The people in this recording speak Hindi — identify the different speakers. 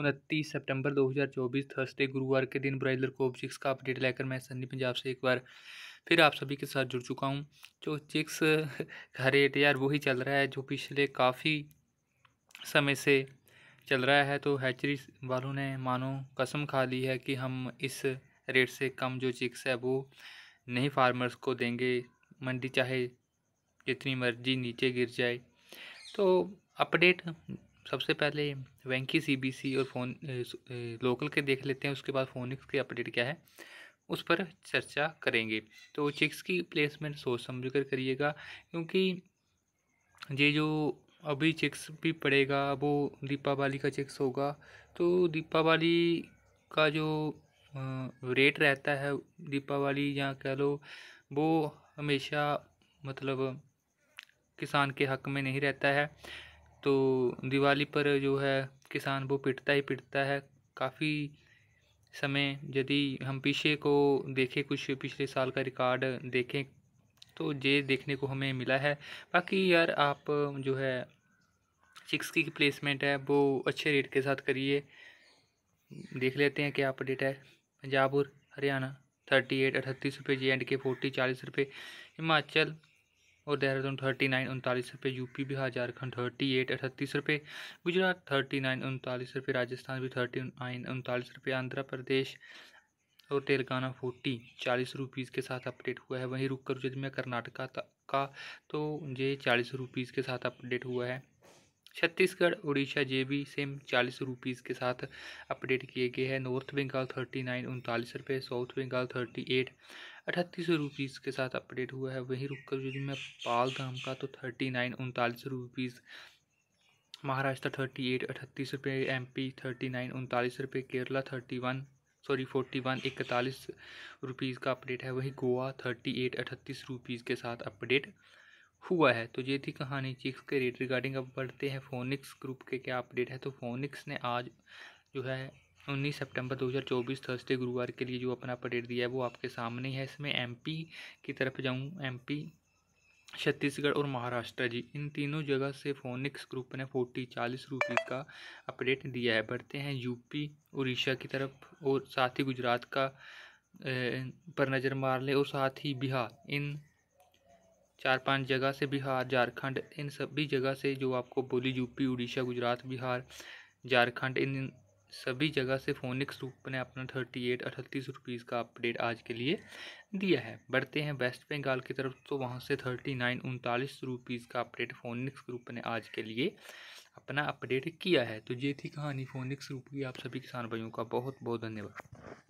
Speaker 1: उनतीस सितंबर 2024 थर्सडे गुरुवार के दिन ब्राइलर कोप चिक्स का अपडेट लेकर मैं सन्नी पंजाब से एक बार फिर आप सभी के साथ जुड़ चुका हूँ जो चिक्स का रेट यार वही चल रहा है जो पिछले काफ़ी समय से चल रहा है तो हैचरी वालों ने मानो कसम खा ली है कि हम इस रेट से कम जो चिक्स है वो नहीं फार्मर्स को देंगे मंडी चाहे जितनी मर्जी नीचे गिर जाए तो अपडेट सबसे पहले वेंकी सीबीसी और फोन लोकल के देख लेते हैं उसके बाद फोनिक्स के अपडेट क्या है उस पर चर्चा करेंगे तो चिक्स की प्लेसमेंट सोच समझ कर करिएगा क्योंकि ये जो अभी चिक्स भी पड़ेगा वो दीपावली का चिक्स होगा तो दीपावली का जो रेट रहता है दीपावली या कह लो वो हमेशा मतलब किसान के हक में नहीं रहता है तो दिवाली पर जो है किसान वो पिटता ही पिटता है काफ़ी समय यदि हम पीछे को देखें कुछ पिछले साल का रिकॉर्ड देखें तो ये देखने को हमें मिला है बाकी यार आप जो है सिक्स की प्लेसमेंट है वो अच्छे रेट के साथ करिए देख लेते हैं क्या अपडेट है पंजाब और हरियाणा थर्टी एट अठतीस रुपये जे एंड के फोर्टी चालीस रुपये हिमाचल और देहरादून थर्टी नाइन उनतालीस रुपये UP Bihar Jharkhand thirty eight अठतीस रुपये गुजरात थर्टी नाइन उनतालीस रुपये राजस्थान भी थर्टी नाइन उनतालीस रुपये आंध्र प्रदेश और तेलंगाना फोर्टी चालीस रुपीज़ के साथ अपडेट हुआ है वहीं रुक कर यदि मैं कर्नाटका का तो ये चालीस रुपीज़ के साथ अपडेट हुआ है Chhattisgarh Orissa J B same चालीस रुपीज़ के साथ अपडेट किए गए हैं नॉर्थ बंगाल थर्टी नाइन उनतालीस रुपये साउथ बंगाल थर्टी एट अठतीस रुपीज़ के साथ अपडेट हुआ है वहीं रुक कर यदि मैं पाल धाम का तो थर्टी नाइन उनतालीस रुपीज़ महाराष्ट्र थर्टी एट अठतीस रुपये एम पी थर्टी नाइन उनतालीस रुपये Kerala thirty one sorry forty one इकतालीस रुपीज़ का अपडेट है वहीं गोवा थर्टी एट अठतीस रुपीज़ के साथ अपडेट हुआ है तो ये थी कहानी चीक्स के रेट रिगार्डिंग अब बढ़ते हैं फोनिक्स ग्रुप के क्या अपडेट है तो फोनिक्स ने आज जो है 19 सितंबर 2024 थर्सडे गुरुवार के लिए जो अपना अपडेट दिया है वो आपके सामने है इसमें एमपी की तरफ जाऊँ एमपी छत्तीसगढ़ और महाराष्ट्र जी इन तीनों जगह से फोनिक्स ग्रुप ने फोर्टी चालीस रुपये का अपडेट दिया है बढ़ते हैं यूपी उड़ीसा की तरफ और साथ ही गुजरात का पर नज़र मार लें और साथ ही बिहार इन चार पांच जगह से बिहार झारखंड इन सभी जगह से जो आपको बोली यूपी उड़ीसा गुजरात बिहार झारखंड इन सभी जगह से फोनिक्स रूप ने अपना थर्टी एट अठतीस रुपीज़ का अपडेट आज के लिए दिया है बढ़ते हैं वेस्ट बंगाल की तरफ तो वहाँ से थर्टी नाइन उनतालीस रुपीज़ का अपडेट फोनिक्स ग्रुप ने आज के लिए अपना अपडेट किया है तो ये थी कहानी फोनिक्स ग्रुप की आप सभी किसान भाइयों का बहुत बहुत धन्यवाद